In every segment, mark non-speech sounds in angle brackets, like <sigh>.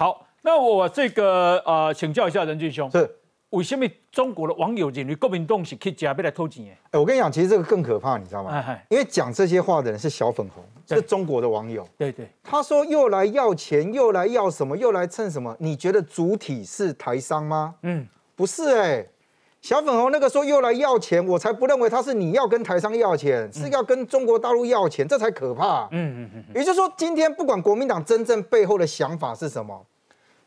好，那我这个呃，请教一下任俊兄，是为什么中国的网友、人为国民党是以家被来偷钱哎，我跟你讲，其实这个更可怕，你知道吗？哎因为讲这些话的人是小粉红，是中国的网友。对对，他说又来要钱，又来要什么，又来蹭什么？你觉得主体是台商吗？嗯，不是哎，小粉红那个说又来要钱，我才不认为他是你要跟台商要钱，是要跟中国大陆要钱，这才可怕。嗯嗯嗯，也就是说，今天不管国民党真正背后的想法是什么。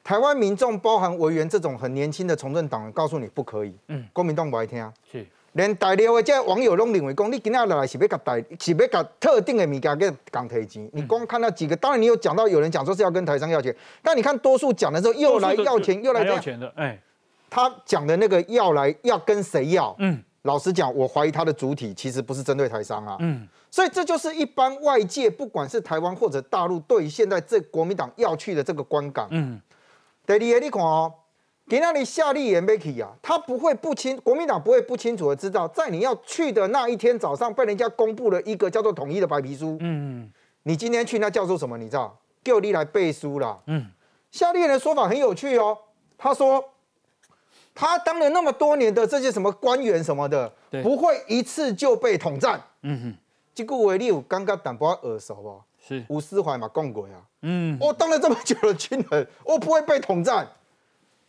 台湾民众，包含委员这种很年轻的从政党告诉你不可以。嗯。国民党不爱听。是。连大陆或者网友都认为，讲你今天来是别搞大，是别搞特定的物搞给港台机。你光看到几个，当然你有讲到有人讲说是要跟台商要钱，但你看多数讲的时候，又来要钱，又来要钱的。哎。他讲的那个要来要跟谁要？嗯。老实讲，我怀疑他的主体其实不是针对台商啊。嗯。所以这就是一般外界，不管是台湾或者大陆，对于现在这国民党要去的这个观感。嗯。第二耶利坤哦，迪纳里夏利耶贝基啊，他不会不清国民党不会不清楚的知道，在你要去的那一天早上，被人家公布了一个叫做统一的白皮书。嗯嗯你今天去，那叫做什么？你知道？叫你来背书了。嗯。夏利耶的说法很有趣哦，他说，他当了那么多年的这些什么官员什么的，不会一次就被统战。嗯哼。这个为例，有感觉淡薄耳熟哦。是吴思怀嘛，共轨啊！嗯，我当了这么久的军人，我不会被统战。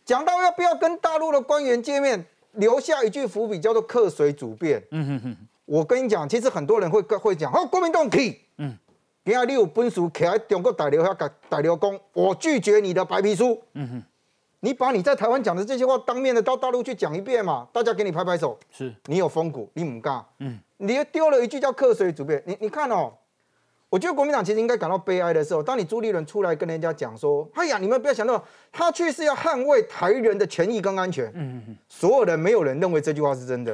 讲到要不要跟大陆的官员见面，留下一句伏笔，叫做“客随主便”。嗯哼哼，我跟你讲，其实很多人会会讲，哦，国民党可以，嗯，人你有本事，起来中国大陆要改大留工，我拒绝你的白皮书。嗯哼，你把你在台湾讲的这些话，当面的到大陆去讲一遍嘛，大家给你拍拍手，是你有风骨，你唔干，嗯，你丢了一句叫“客随主便”，你你看哦。我觉得国民党其实应该感到悲哀的时候，当你朱立伦出来跟人家讲说：“哎呀，你们不要想到他，去是要捍卫台人的权益跟安全。”嗯嗯所有人没有人认为这句话是真的。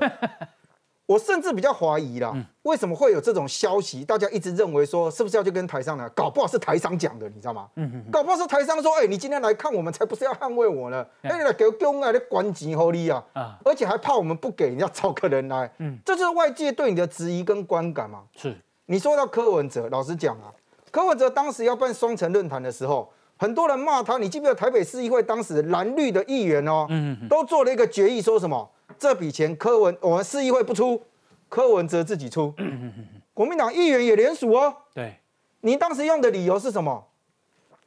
我甚至比较怀疑啦，为什么会有这种消息？大家一直认为说，是不是要去跟台商呢？搞不好是台商讲的，你知道吗？嗯嗯，搞不好是台商说：“哎，你今天来看我们，才不是要捍卫我呢。”哎，给丢来的关机火力啊！啊，而且还怕我们不给，你要找个人来。嗯，这就是外界对你的质疑跟观感嘛。是。你说到柯文哲，老实讲啊，柯文哲当时要办双城论坛的时候，很多人骂他。你记不记得台北市议会当时蓝绿的议员哦，都做了一个决议，说什么这笔钱柯文我们市议会不出，柯文哲自己出。国民党议员也联署哦。对，你当时用的理由是什么？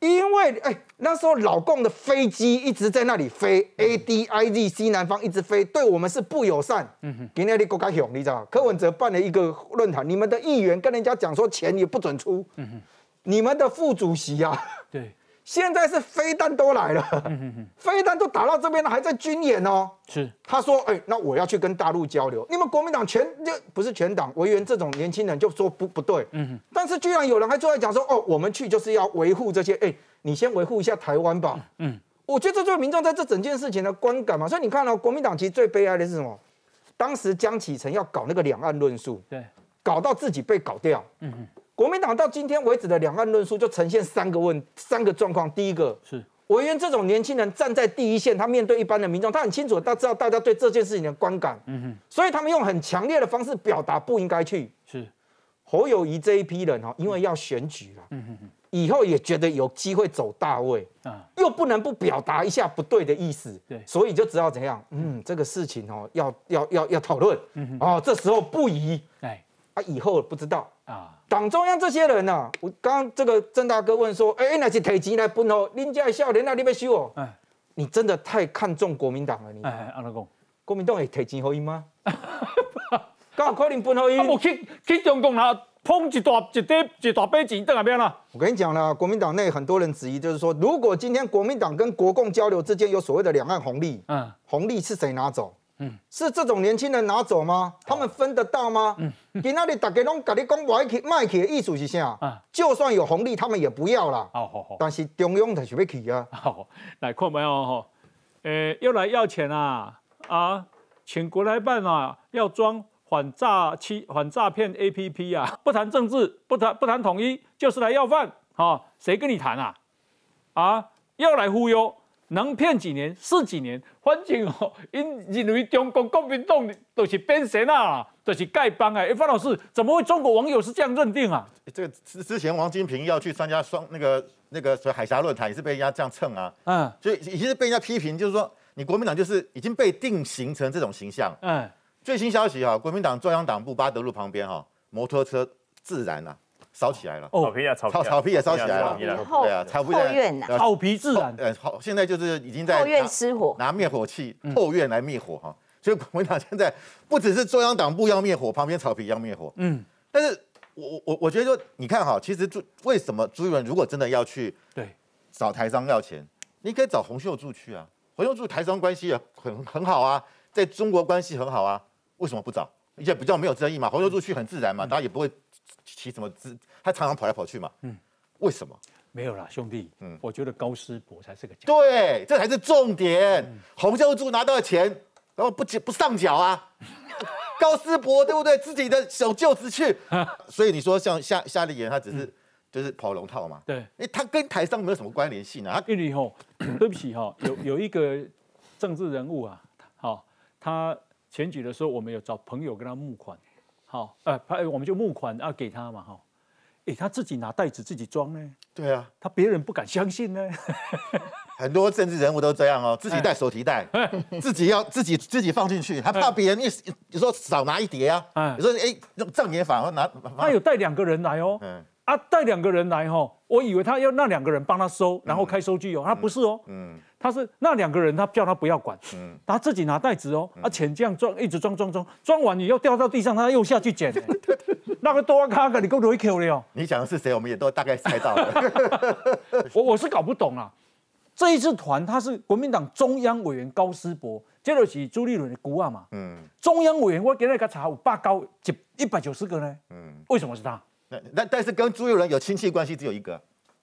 因为哎，那时候老共的飞机一直在那里飞，A D I D C 南方一直飞，对我们是不友善。嗯哼，给那里国家雄，你知道吗？柯文哲办了一个论坛，你们的议员跟人家讲说钱也不准出。嗯哼，你们的副主席呀？对。现在是飞弹都来了，飞弹都打到这边了，还在军演哦。是，他说：“哎，那我要去跟大陆交流，你们国民党全就不是全党维援这种年轻人就说不不对。”嗯哼。但是居然有人还坐在讲说：“哦，我们去就是要维护这些。”哎，你先维护一下台湾吧。嗯，我觉得这民众在这整件事情的观感嘛，所以你看到国民党其实最悲哀的是什么？当时江启澄要搞那个两岸论述，对，搞到自己被搞掉。嗯哼。国民党到今天为止的两岸论述，就呈现三个问、三个状况。第一个是委员这种年轻人站在第一线，他面对一般的民众，他很清楚，他知道大家对这件事情的观感。嗯哼。所以他们用很强烈的方式表达不应该去。是。侯友谊这一批人哦，因为要选举了，嗯哼哼，以后也觉得有机会走大位，啊，又不能不表达一下不对的意思。对。所以就只好怎样，嗯，这个事情哦，要要要要讨论。嗯哦，这时候不宜。哎。啊，以后不知道。啊，党中央这些人呐，我刚这个郑大哥问说，哎，那是提籍来分哦，您家的笑脸啊，你不收哦？你真的太看重国民党了，你。哎，安那讲，国民党会提籍可以吗？够 <laughs> 可能搬可以。我去去中共那捧一大一堆一大杯钱在那边啦。我跟你讲了，国民党内很多人质疑，就是说，如果今天国民党跟国共交流之间有所谓的两岸红利，嗯，红利是谁拿走？是这种年轻人拿走吗？他们分得到吗？嗯，佮那里大家拢跟你讲，买去卖去的意思是啥？啊，就算有红利，他们也不要啦。哦吼，但是中央就是要去啊。好、来看没有哦诶，又来要钱啦？啊，请国台办啊，要装反诈欺反诈骗 APP 啊！不谈政治，不谈不谈统一，就是来要饭。好，谁跟你谈啊？啊，又来忽悠。能骗几年是几年，反正哦，因认为中国国民党都是帮闲啊，都是丐帮哎。方老师，怎么会中国网友是这样认定啊？这个之之前王金平要去参加双那个那个海峡论坛，也是被人家这样蹭啊，嗯，所以已经是被人家批评，就是说你国民党就是已经被定型成这种形象。嗯，最新消息哈，国民党中央党部八德路旁边哈，摩托车自燃了。烧起来了，草皮也草草草皮也烧起来了，对啊，皮后院呢？草皮自然，呃，好，现在就是已经在后院失火，拿灭火器后院来灭火哈。所以国民党现在不只是中央党部要灭火，旁边草皮要灭火，嗯，但是我我我觉得说，你看哈，其实朱为什么朱云如果真的要去对找台商要钱，你可以找洪秀柱去啊，洪秀柱台商关系很很好啊，在中国关系很好啊，为什么不找？而且比较没有争议嘛，洪秀柱去很自然嘛，大家也不会。起什么？他常常跑来跑去嘛。嗯，为什么？没有啦，兄弟。嗯，我觉得高师博才是个。对，这才是重点。洪教主拿到钱，然后不不上缴啊？<laughs> 高师博对不对？自己的小舅子去。<laughs> 所以你说像夏夏丽妍，他只是就是跑龙套嘛？对。为他跟台上没有什么关联性啊。玉女吼，<clears throat> 对不起哈，有有一个政治人物啊，好，他前几的时候，我们有找朋友跟他募款。好，呃，我们就募款啊给他嘛，哈，哎，他自己拿袋子自己装呢。对啊，他别人不敢相信呢。<laughs> 很多政治人物都这样哦，自己带手提袋，<laughs> 自己要自己自己放进去，还怕别人，你你说少拿一叠啊，你说哎，正脸反而拿，他有带两个人来哦，啊，带两个人来哦，我以为他要那两个人帮他收，然后开收据哦，他不是哦，嗯。他是那两个人，他叫他不要管，他自己拿袋子哦，啊钱这样装，一直装装装，装完你又掉到地上，他又下去捡。<laughs> 那个多卡卡，你够 lucky 呗？哦，你讲的是谁？我们也都大概猜到了。<laughs> 我我是搞不懂啊，这一次团他是国民党中央委员高思博，接着是朱立伦的姑阿嘛。嗯，中央委员我给那个查有八高一一百九十个呢。嗯，为什么是他？那那但是跟朱立伦有亲戚关系只有一个。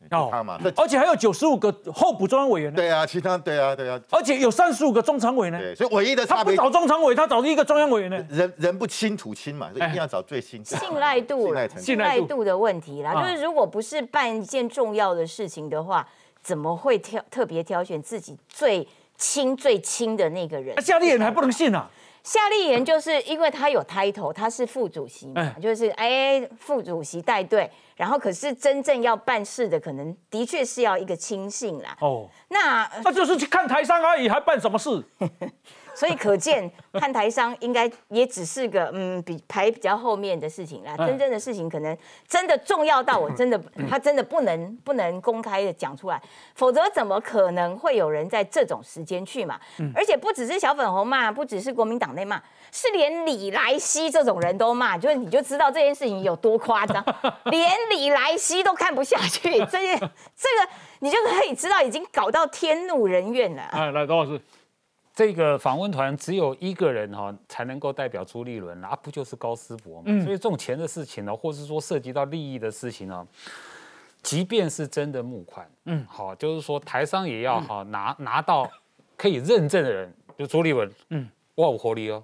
他嘛，而且还有九十五个候补中央委员呢。对啊，其他对啊，对啊。而且有三十五个中常委呢。对，所以唯一的差他不找中常委，他找一个中央委员呢。人人不亲土亲嘛，就一定要找最亲。信赖度，信赖度的问题啦。就是如果不是办一件重要的事情的话，怎么会挑特别挑选自己最亲最亲的那个人？夏立言还不能信啊！夏立言就是因为他有 title，他是副主席嘛，就是哎，副主席带队。然后，可是真正要办事的，可能的确是要一个亲信啦。哦，那那就是去看台商而已，还办什么事？<laughs> 所以可见，看台商应该也只是个嗯，比排比较后面的事情啦。真正的事情可能真的重要到我真的，他真的不能不能公开的讲出来，否则怎么可能会有人在这种时间去嘛？而且不只是小粉红骂，不只是国民党内骂，是连李来西这种人都骂，就是你就知道这件事情有多夸张，<laughs> 连李来西都看不下去，这件这个你就可以知道已经搞到天怒人怨了。哎，来，高老师。这个访问团只有一个人哈，才能够代表朱立伦啊，不就是高斯博吗？所以这种钱的事情呢，或是说涉及到利益的事情呢，即便是真的募款，嗯，好，就是说台商也要哈拿拿到可以认证的人，就朱立伦，嗯，哇，有活力哦，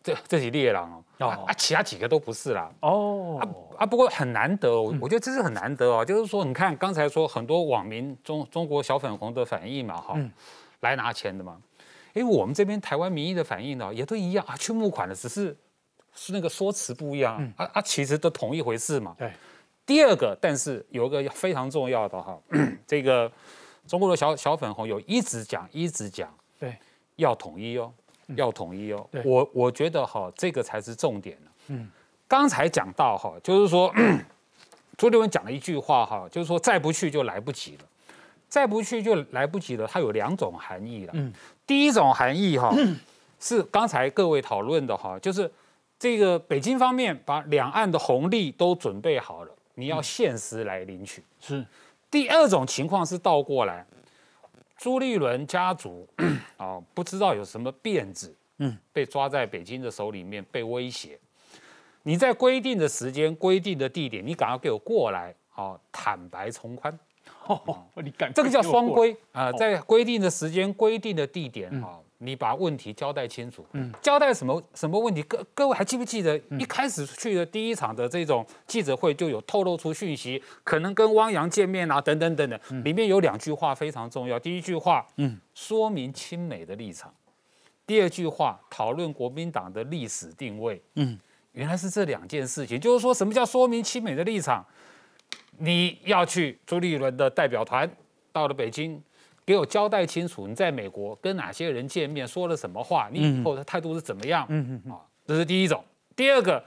这这几猎狼哦，啊，其他几个都不是啦，哦，啊，不过很难得，我我觉得这是很难得哦，就是说你看刚才说很多网民中中国小粉红的反应嘛，哈，来拿钱的嘛。哎，我们这边台湾民意的反应呢，也都一样啊，去募款的，只是是那个说辞不一样啊啊，其实都同一回事嘛。对。第二个，但是有一个非常重要的哈，<clears throat> 这个中国的小小粉红，有一直讲，一直讲，对，要统一哦，要统一哦。我我觉得哈，这个才是重点嗯。刚才讲到哈，就是说，朱立文讲了一句话哈，就是说，再不去就来不及了，再不去就来不及了。它有两种含义了。嗯。第一种含义哈，是刚才各位讨论的哈，就是这个北京方面把两岸的红利都准备好了，你要限时来领取。是第二种情况是倒过来，朱立伦家族啊，<clears throat> 不知道有什么辫子，嗯，被抓在北京的手里面被威胁，你在规定的时间、规定的地点，你赶快给我过来，好坦白从宽。<laughs> 你敢？这个叫双规啊，在规定的时间、规定的地点啊，你把问题交代清楚。嗯，交代什么什么问题？各各位还记不记得一开始去的第一场的这种记者会，就有透露出讯息，可能跟汪洋见面啊，等等等等。里面有两句话非常重要。第一句话，嗯，说明亲美的立场；第二句话，讨论国民党的历史定位。嗯，原来是这两件事情。就是说什么叫说明亲美的立场？你要去朱立伦的代表团，到了北京，给我交代清楚，你在美国跟哪些人见面，说了什么话，你以后的态度是怎么样？嗯，啊，这是第一种。第二个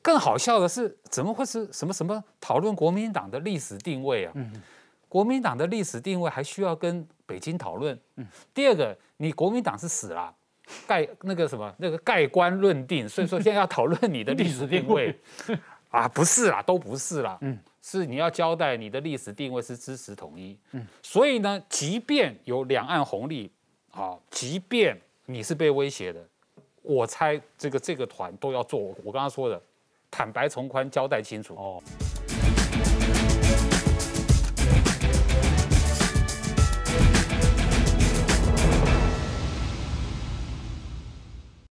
更好笑的是，怎么会是什么什么讨论国民党的历史定位啊？国民党的历史定位还需要跟北京讨论？嗯，第二个，你国民党是死了，盖那个什么那个盖棺论定，所以说现在要讨论你的历史定位，<laughs> 啊，不是啦，都不是啦。嗯。是你要交代你的历史定位是支持统一，嗯，所以呢，即便有两岸红利，啊，即便你是被威胁的，我猜这个这个团都要做我我刚刚说的，坦白从宽，交代清楚哦。